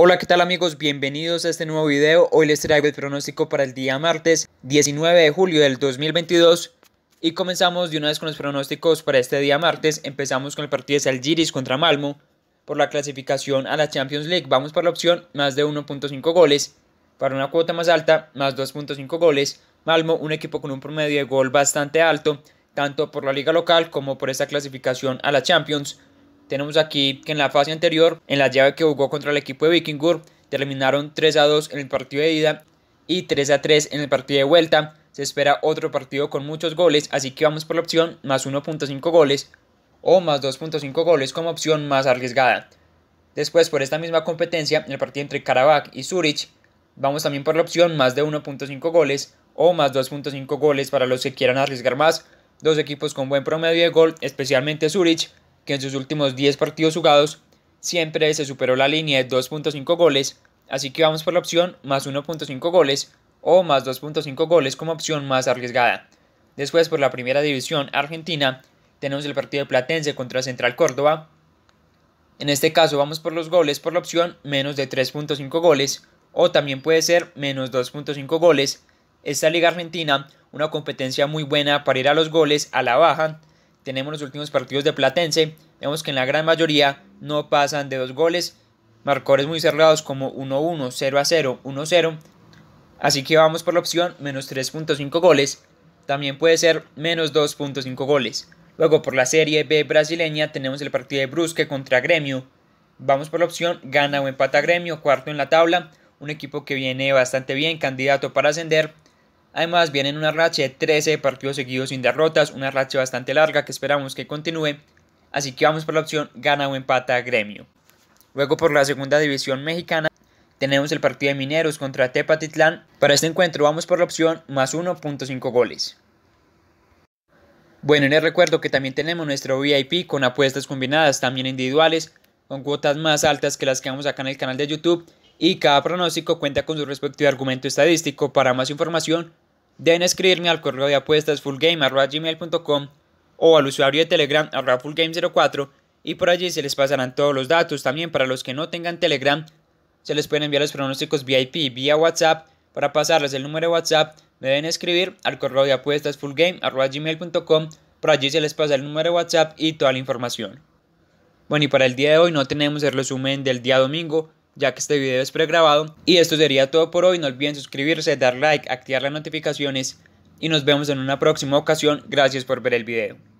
Hola, ¿qué tal amigos? Bienvenidos a este nuevo video. Hoy les traigo el pronóstico para el día martes 19 de julio del 2022. Y comenzamos de una vez con los pronósticos para este día martes. Empezamos con el partido de Salgiris contra Malmo. Por la clasificación a la Champions League vamos por la opción más de 1.5 goles. Para una cuota más alta, más 2.5 goles. Malmo, un equipo con un promedio de gol bastante alto, tanto por la liga local como por esta clasificación a la Champions tenemos aquí que en la fase anterior, en la llave que jugó contra el equipo de Vikingur, terminaron 3 a 2 en el partido de ida y 3 a 3 en el partido de vuelta. Se espera otro partido con muchos goles, así que vamos por la opción más 1.5 goles o más 2.5 goles como opción más arriesgada. Después, por esta misma competencia, en el partido entre Karabakh y Zurich, vamos también por la opción más de 1.5 goles o más 2.5 goles para los que quieran arriesgar más. Dos equipos con buen promedio de gol, especialmente Zurich, que en sus últimos 10 partidos jugados siempre se superó la línea de 2.5 goles, así que vamos por la opción más 1.5 goles o más 2.5 goles como opción más arriesgada. Después por la primera división argentina tenemos el partido de Platense contra Central Córdoba. En este caso vamos por los goles por la opción menos de 3.5 goles o también puede ser menos 2.5 goles. Esta liga argentina, una competencia muy buena para ir a los goles a la baja, tenemos los últimos partidos de Platense, vemos que en la gran mayoría no pasan de dos goles, marcadores muy cerrados como 1-1, 0-0, 1-0, así que vamos por la opción menos 3.5 goles, también puede ser menos 2.5 goles. Luego por la Serie B brasileña tenemos el partido de Brusque contra Gremio, vamos por la opción gana o empata Gremio, cuarto en la tabla, un equipo que viene bastante bien, candidato para ascender, Además, vienen una racha de 13 partidos seguidos sin derrotas, una racha bastante larga que esperamos que continúe. Así que vamos por la opción gana o empata gremio. Luego por la segunda división mexicana tenemos el partido de Mineros contra Tepatitlán. Para este encuentro vamos por la opción más 1.5 goles. Bueno, les recuerdo que también tenemos nuestro VIP con apuestas combinadas, también individuales, con cuotas más altas que las que vamos acá en el canal de YouTube y cada pronóstico cuenta con su respectivo argumento estadístico. Para más información, deben escribirme al correo de apuestas fullgame.com o al usuario de Telegram fullgame04 y por allí se les pasarán todos los datos. También para los que no tengan Telegram, se les pueden enviar los pronósticos VIP vía WhatsApp. Para pasarles el número de WhatsApp, me deben escribir al correo de apuestas fullgame.com. Por allí se les pasa el número de WhatsApp y toda la información. Bueno, y para el día de hoy no tenemos el resumen del día domingo, ya que este video es pregrabado. Y esto sería todo por hoy. No olviden suscribirse, dar like, activar las notificaciones y nos vemos en una próxima ocasión. Gracias por ver el video.